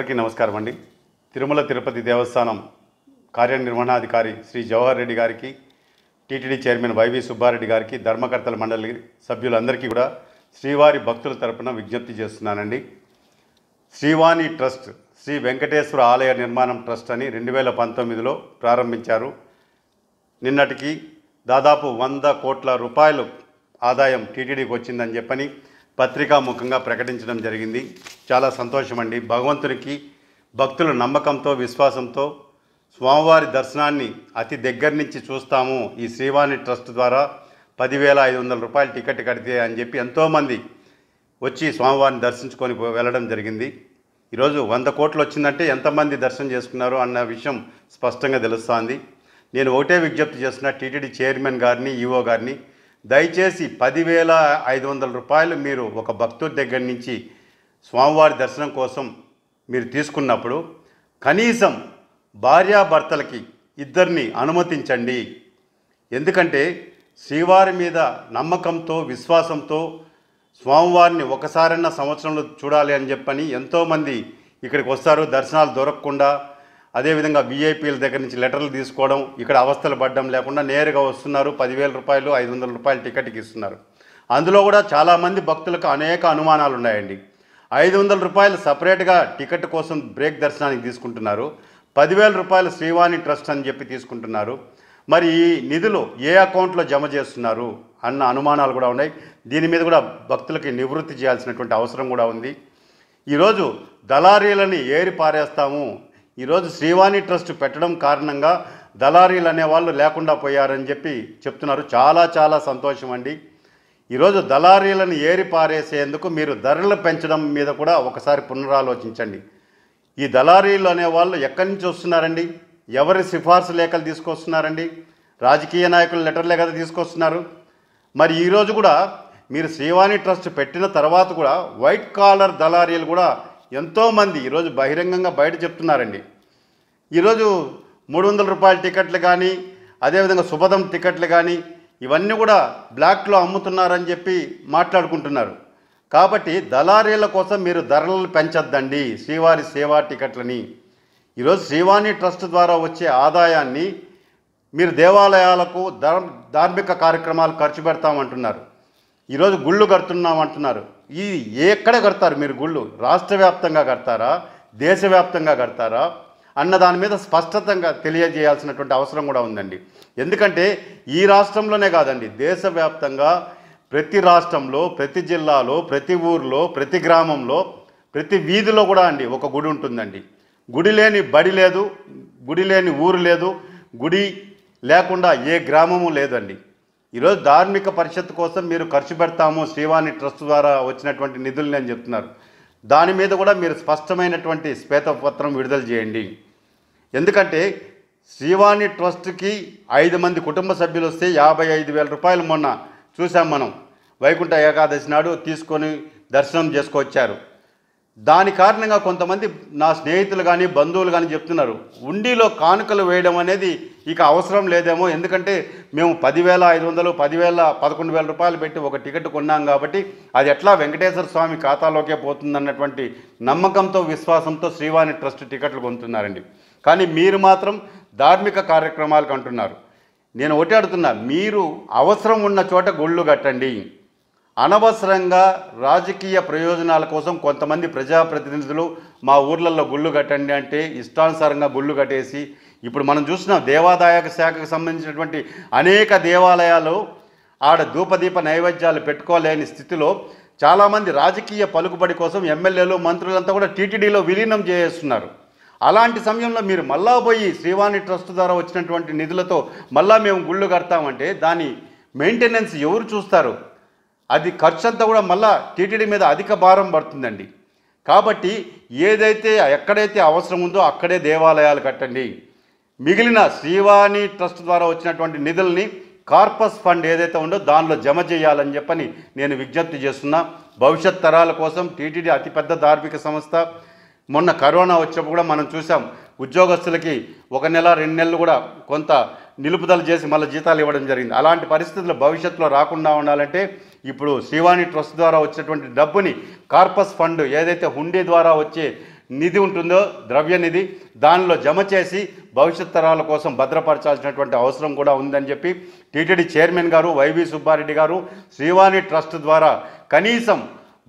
అందరికీ నమస్కారం అండి తిరుమల తిరుపతి దేవస్థానం కార్యనిర్వహణాధికారి శ్రీ జవహర్ రెడ్డి గారికి టీటీడీ చైర్మన్ వైవి సుబ్బారెడ్డి గారికి ధర్మకర్తల మండలి సభ్యులందరికీ కూడా శ్రీవారి భక్తుల తరపున విజ్ఞప్తి చేస్తున్నానండి శ్రీవాణి ట్రస్ట్ శ్రీ వెంకటేశ్వర ఆలయ నిర్మాణం ట్రస్ట్ అని రెండు వేల పంతొమ్మిదిలో ప్రారంభించారు నిన్నటికి దాదాపు వంద కోట్ల రూపాయలు ఆదాయం టీటీడీకి వచ్చిందని చెప్పని పత్రికాముఖంగా ప్రకటించడం జరిగింది చాలా సంతోషం అండి భగవంతునికి భక్తుల నమ్మకంతో విశ్వాసంతో స్వామివారి దర్శనాన్ని అతి దగ్గర నుంచి చూస్తాము ఈ శ్రీవాణి ట్రస్ట్ ద్వారా పదివేల ఐదు వందల రూపాయలు టికెట్ కడితే అని చెప్పి ఎంతోమంది వచ్చి స్వామివారిని దర్శించుకొని వెళ్ళడం జరిగింది ఈరోజు వంద కోట్లు వచ్చిందంటే ఎంతమంది దర్శనం చేసుకున్నారు అన్న విషయం స్పష్టంగా తెలుస్తోంది నేను ఒకటే విజ్ఞప్తి చేస్తున్నా టీటీడీ చైర్మన్ గారిని ఈఓ గారిని దయచేసి పదివేల ఐదు వందల రూపాయలు మీరు ఒక భక్తుడి దగ్గర నుంచి స్వామివారి దర్శనం కోసం మీరు తీసుకున్నప్పుడు కనీసం భార్యాభర్తలకి ఇద్దరిని అనుమతించండి ఎందుకంటే శ్రీవారి మీద నమ్మకంతో విశ్వాసంతో స్వామివారిని ఒకసారైనా సంవత్సరంలో చూడాలి అని చెప్పని ఎంతోమంది ఇక్కడికి వస్తారు దర్శనాలు దొరకకుండా అదేవిధంగా వీఐపీల దగ్గర నుంచి లెటర్లు తీసుకోవడం ఇక్కడ అవస్థలు పడ్డం లేకుండా నేరుగా వస్తున్నారు పదివేల రూపాయలు ఐదు వందల రూపాయలు టికెట్కి ఇస్తున్నారు అందులో కూడా చాలామంది భక్తులకు అనేక అనుమానాలు ఉన్నాయండి ఐదు వందల రూపాయలు సపరేట్గా టికెట్ కోసం బ్రేక్ దర్శనానికి తీసుకుంటున్నారు పదివేల రూపాయలు శ్రీవాణి ట్రస్ట్ అని చెప్పి తీసుకుంటున్నారు మరి ఈ నిధులు ఏ అకౌంట్లో జమ చేస్తున్నారు అన్న అనుమానాలు కూడా ఉన్నాయి దీని మీద కూడా భక్తులకి నివృత్తి చేయాల్సినటువంటి అవసరం కూడా ఉంది ఈరోజు దళారీలని ఏరి పారేస్తాము ఈరోజు శ్రీవాణి ట్రస్ట్ పెట్టడం కారణంగా దళారీలు అనేవాళ్ళు లేకుండా పోయారని చెప్పి చెప్తున్నారు చాలా చాలా సంతోషం అండి ఈరోజు దళారీలను ఏరి పారేసేందుకు మీరు ధరలు పెంచడం మీద కూడా ఒకసారి పునరాలోచించండి ఈ దళారీలు అనేవాళ్ళు ఎక్కడి నుంచి వస్తున్నారండి ఎవరి సిఫార్సు లేఖలు తీసుకొస్తున్నారండి రాజకీయ నాయకులు లెటర్లే కదా తీసుకొస్తున్నారు మరి ఈరోజు కూడా మీరు శ్రీవాణి ట్రస్ట్ పెట్టిన తర్వాత కూడా వైట్ కాలర్ దళారీలు కూడా ఎంతోమంది ఈరోజు బహిరంగంగా బయట చెప్తున్నారండి ఈరోజు మూడు వందల రూపాయల టికెట్లు కానీ అదేవిధంగా శుభదం టికెట్లు కానీ ఇవన్నీ కూడా బ్లాక్లో అమ్ముతున్నారని చెప్పి మాట్లాడుకుంటున్నారు కాబట్టి దళారీల కోసం మీరు ధరలను పెంచొద్దండి శ్రీవారి సేవా టికెట్లని ఈరోజు శ్రీవాణి ట్రస్ట్ ద్వారా వచ్చే ఆదాయాన్ని మీరు దేవాలయాలకు ధార్మిక కార్యక్రమాలు ఖర్చు పెడతామంటున్నారు ఈరోజు గుళ్ళు కడుతున్నామంటున్నారు ఈ ఎక్కడ కడతారు మీరు గుళ్ళు రాష్ట్ర వ్యాప్తంగా కడతారా దేశవ్యాప్తంగా కడతారా అన్న దాని మీద స్పష్టతంగా తెలియజేయాల్సినటువంటి అవసరం కూడా ఉందండి ఎందుకంటే ఈ రాష్ట్రంలోనే కాదండి దేశవ్యాప్తంగా ప్రతి రాష్ట్రంలో ప్రతి జిల్లాలో ప్రతి ఊర్లో ప్రతి గ్రామంలో ప్రతి వీధిలో కూడా అండి ఒక గుడి ఉంటుందండి గుడి లేని బడి లేదు గుడి లేని ఊరు లేదు గుడి లేకుండా ఏ గ్రామము లేదండి ఈరోజు ధార్మిక పరిషత్ కోసం మీరు ఖర్చు పెడతాము శ్రీవాణి ట్రస్ట్ ద్వారా వచ్చినటువంటి నిధుల్ని అని చెప్తున్నారు దాని మీద కూడా మీరు స్పష్టమైనటువంటి శ్వేతపత్రం విడుదల చేయండి ఎందుకంటే శ్రీవాణి ట్రస్ట్కి ఐదు మంది కుటుంబ సభ్యులు వస్తే యాభై ఐదు వేల రూపాయలు మొన్న చూసాం మనం వైకుంఠ ఏకాదశి నాడు తీసుకొని దర్శనం చేసుకొచ్చారు దాని కారణంగా కొంతమంది నా స్నేహితులు కానీ బంధువులు కానీ చెప్తున్నారు ఉండిలో కానుకలు వేయడం అనేది ఇక అవసరం లేదేమో ఎందుకంటే మేము పదివేల ఐదు వందలు పదివేల పదకొండు వేల రూపాయలు పెట్టి ఒక టికెట్ కొన్నాం కాబట్టి అది ఎట్లా వెంకటేశ్వర స్వామి ఖాతాలోకే పోతుందన్నటువంటి నమ్మకంతో విశ్వాసంతో శ్రీవాణి ట్రస్ట్ టికెట్లు కొంటున్నారండి కానీ మీరు మాత్రం ధార్మిక కార్యక్రమాలకు అంటున్నారు నేను ఒకటి అడుగుతున్నా మీరు అవసరం ఉన్న చోట గుళ్ళు కట్టండి అనవసరంగా రాజకీయ ప్రయోజనాల కోసం కొంతమంది ప్రజాప్రతినిధులు మా ఊర్లలో గుళ్ళు కట్టండి అంటే ఇష్టానుసారంగా గుళ్ళు కట్టేసి ఇప్పుడు మనం చూసిన దేవాదాయ శాఖకు సంబంధించినటువంటి అనేక దేవాలయాలు ఆడ ధూపదీప నైవేద్యాలు పెట్టుకోలేని స్థితిలో చాలామంది రాజకీయ పలుకుబడి కోసం ఎమ్మెల్యేలు మంత్రులంతా కూడా టీటీడీలో విలీనం చేస్తున్నారు అలాంటి సమయంలో మీరు మళ్ళా పోయి శ్రీవాణి ట్రస్ట్ ద్వారా వచ్చినటువంటి నిధులతో మళ్ళా మేము గుళ్ళు కడతామంటే దాని మెయింటెనెన్స్ ఎవరు చూస్తారు అది ఖర్చు అంతా కూడా మళ్ళా టీటీడీ మీద అధిక భారం పడుతుందండి కాబట్టి ఏదైతే ఎక్కడైతే అవసరం ఉందో అక్కడే దేవాలయాలు కట్టండి మిగిలిన శ్రీవాణి ట్రస్ట్ ద్వారా వచ్చినటువంటి నిధుల్ని కార్పస్ ఫండ్ ఏదైతే ఉందో దానిలో జమ చేయాలని చెప్పని నేను విజ్ఞప్తి చేస్తున్నా భవిష్యత్ తరాల కోసం టీటీడీ అతిపెద్ద ధార్మిక సంస్థ మొన్న కరోనా వచ్చినప్పుడు కూడా మనం చూసాం ఉద్యోగస్తులకి ఒక నెల రెండు నెలలు కూడా కొంత నిలుపుదల చేసి మళ్ళీ జీతాలు ఇవ్వడం జరిగింది అలాంటి పరిస్థితులు భవిష్యత్తులో రాకుండా ఉండాలంటే ఇప్పుడు శివాని ట్రస్ట్ ద్వారా వచ్చేటువంటి డబ్బుని కార్పస్ ఫండ్ ఏదైతే హుండీ ద్వారా వచ్చే నిధి ఉంటుందో ద్రవ్య నిధి దానిలో జమ చేసి భవిష్యత్ తరాల కోసం భద్రపరచాల్సినటువంటి అవసరం కూడా ఉందని చెప్పి టీటీడీ చైర్మన్ గారు వైవి సుబ్బారెడ్డి గారు శ్రీవాణి ట్రస్ట్ ద్వారా కనీసం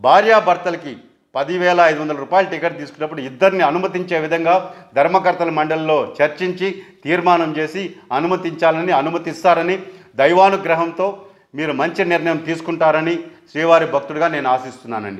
భార్యాభర్తలకి పదివేల ఐదు వందల రూపాయలు టికెట్ తీసుకున్నప్పుడు ఇద్దరిని అనుమతించే విధంగా ధర్మకర్తల మండలిలో చర్చించి తీర్మానం చేసి అనుమతించాలని అనుమతిస్తారని దైవానుగ్రహంతో మీరు మంచి నిర్ణయం తీసుకుంటారని శ్రీవారి భక్తుడిగా నేను ఆశిస్తున్నానండి